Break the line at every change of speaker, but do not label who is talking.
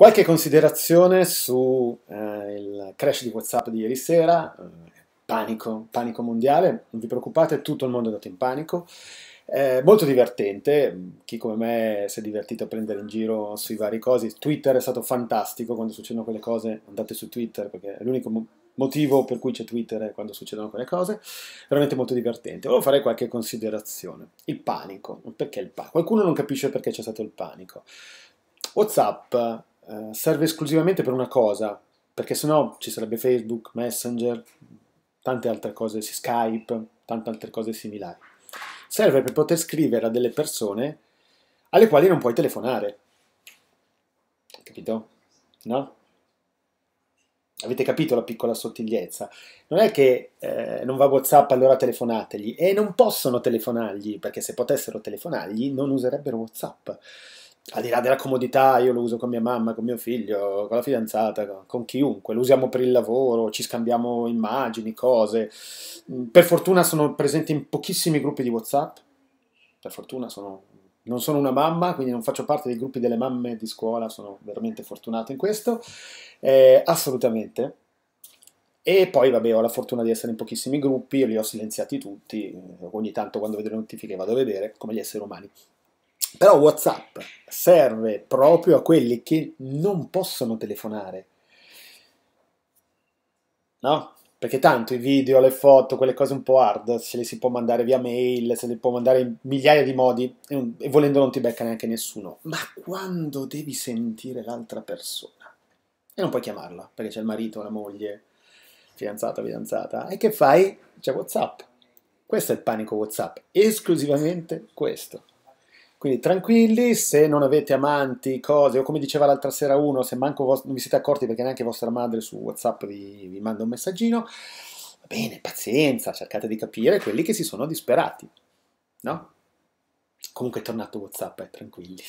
Qualche considerazione sul eh, crash di WhatsApp di ieri sera, eh, panico, panico mondiale, non vi preoccupate, tutto il mondo è andato in panico. Eh, molto divertente, chi come me si è divertito a prendere in giro sui vari cosi. Twitter è stato fantastico quando succedono quelle cose, andate su Twitter perché è l'unico mo motivo per cui c'è Twitter quando succedono quelle cose. Veramente molto divertente. Volevo fare qualche considerazione. Il panico, perché il panico? Qualcuno non capisce perché c'è stato il panico. WhatsApp eh, serve esclusivamente per una cosa, perché sennò ci sarebbe Facebook, Messenger, tante altre cose, Skype, tante altre cose similari. Serve per poter scrivere a delle persone alle quali non puoi telefonare. Capito? No? Avete capito la piccola sottigliezza? Non è che eh, non va WhatsApp, allora telefonategli. E non possono telefonargli, perché se potessero telefonargli non userebbero WhatsApp al di là della comodità, io lo uso con mia mamma, con mio figlio, con la fidanzata, con chiunque, lo usiamo per il lavoro, ci scambiamo immagini, cose. Mm, per fortuna sono presente in pochissimi gruppi di WhatsApp, per fortuna sono, non sono una mamma, quindi non faccio parte dei gruppi delle mamme di scuola, sono veramente fortunato in questo, eh, assolutamente. E poi, vabbè, ho la fortuna di essere in pochissimi gruppi, li ho silenziati tutti, eh, ogni tanto quando vedo le notifiche vado a vedere, come gli esseri umani. Però WhatsApp serve proprio a quelli che non possono telefonare. No? Perché tanto i video, le foto, quelle cose un po' hard, se le si può mandare via mail, se le può mandare in migliaia di modi e, un, e volendo non ti becca neanche nessuno. Ma quando devi sentire l'altra persona e non puoi chiamarla perché c'è il marito, la moglie, fidanzata, fidanzata, e che fai? C'è WhatsApp. Questo è il panico WhatsApp, esclusivamente questo. Quindi tranquilli, se non avete amanti, cose, o come diceva l'altra sera uno, se manco vos- non vi siete accorti perché neanche vostra madre su WhatsApp vi, vi manda un messaggino, va bene, pazienza, cercate di capire quelli che si sono disperati, no? Comunque è tornato WhatsApp, eh, tranquilli.